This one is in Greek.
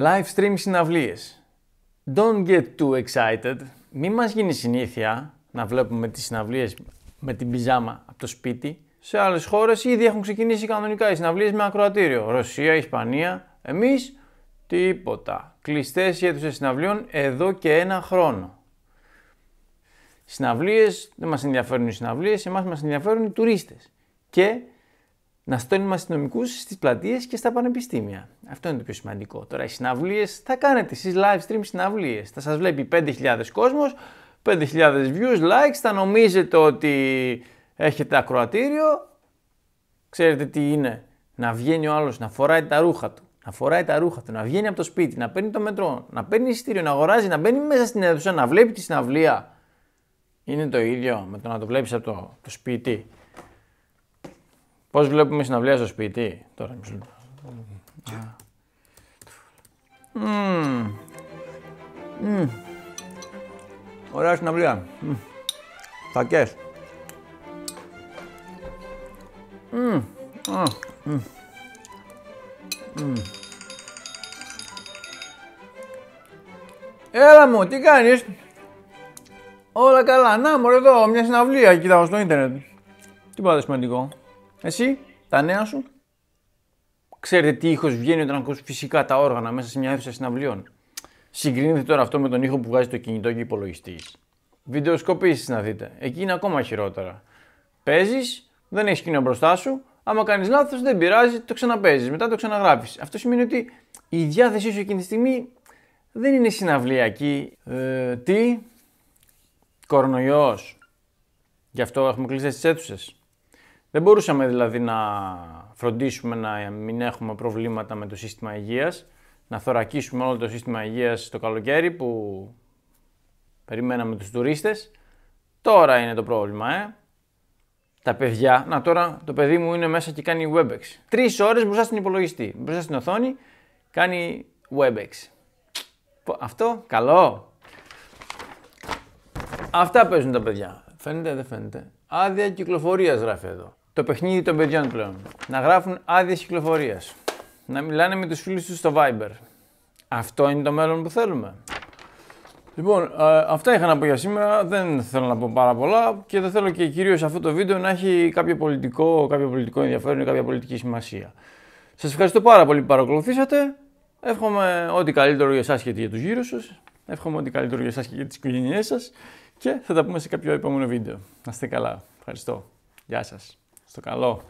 Live stream συναυλίες. Don't get too excited. Μη μας γίνει συνήθεια να βλέπουμε τις συναυλίες με την πιζάμα από το σπίτι. Σε άλλες χώρες ήδη έχουν ξεκινήσει κανονικά οι συναυλίες με ακροατήριο. Ρωσία, Ισπανία. Εμείς τίποτα. Κλειστές οι αίθουσες συναυλίων εδώ και ένα χρόνο. Συναυλίες, δεν μας ενδιαφέρουν οι συναυλίες, εμάς μας ενδιαφέρουν οι τουρίστες. Και να στέλνουμε αστυνομικούς στις πλατείες και στα πανεπιστήμια. Αυτό είναι το πιο σημαντικό. Τώρα, οι συναυλίες θα κάνετε εσείς live stream συναυλίες. Θα σας βλέπει 5.000 κόσμο, 5.000 views, likes, θα νομίζετε ότι έχετε ακροατήριο. Ξέρετε τι είναι. Να βγαίνει ο άλλος, να φοράει τα ρούχα του, να φοράει τα ρούχα του, να βγαίνει από το σπίτι, να παίρνει το μετρό, να παίρνει εισιτήριο, να αγοράζει, να μπαίνει μέσα στην αίθουσα, να βλέπει τη συναυλία. Είναι το ίδιο με το να το βλέπεις από το, το σπίτι. Πώς βλέπουμε συναυλία στο σπίτι. Τώρα μισό Ωραία συναυλία. Φακές. Έλα μου, τι κάνεις. Όλα καλά. Να, μωρέ εδώ, μια συναυλία κοιτάω στο ίντερνετ. Τι πάτε σημαντικό. Εσύ, τα νέα σου. Ξέρετε τι ήχος βγαίνει όταν ακούς φυσικά τα όργανα μέσα σε μια αίθουσα συναυλίων. Συγκρίνεται τώρα αυτό με τον ήχο που βγάζει το κινητό και υπολογιστής. Βιντεοσκοπήσεις να δείτε. Εκεί είναι ακόμα χειρότερα. Παίζεις, δεν έχεις κοινό μπροστά σου. Άμα κάνεις λάθος, δεν πειράζει, το ξαναπέζεις. Μετά το ξαναγράφεις. Αυτό σημαίνει ότι η διάθεσή σου εκείνη τη στιγμή δεν είναι συναυλιακή. Ε, τι, κορονοϊός. Γι' αυτό έχουμε κλείσει τις αίθουσες. Δεν μπορούσαμε δηλαδή να φροντίσουμε να μην έχουμε προβλήματα με το σύστημα υγείας, να θωρακίσουμε όλο το σύστημα υγείας το καλοκαίρι που περιμέναμε τους τουρίστες. Τώρα είναι το πρόβλημα, ε. Τα παιδιά, να τώρα το παιδί μου είναι μέσα και κάνει WebEx. Τρεις ώρες μπροστά στην υπολογιστή, μπροστά στην οθόνη, κάνει WebEx. Αυτό, καλό. Αυτά παίζουν τα παιδιά. Φαίνεται, δεν φαίνεται. Άδεια κυκλοφορίας γράφει εδώ το παιχνίδι των παιδιών πλέον. Να γράφουν άδειες κυκλοφορίας. Να μιλάνε με τους φίλους τους στο Viber. Αυτό είναι το μέλλον που θέλουμε. Λοιπόν, αυτά είχα να πω για σήμερα. Δεν θέλω να πω πάρα πολλά και δεν θέλω και κυρίως αυτό το βίντεο να έχει κάποιο πολιτικό, κάποιο πολιτικό ενδιαφέρον ή κάποια πολιτική σημασία. Σας ευχαριστώ πάρα πολύ που παρακολουθήσατε. Εύχομαι ό,τι καλύτερο για εσάς και για τους γύρω σας. Εύχομαι ό,τι καλύτερο για εσάς και για τις οικογένειές σας. Και θα τα πούμε σε κάποιο επόμενο βίντεο. Να είστε καλά. Ευχαριστώ. Γεια σας. Στο καλό.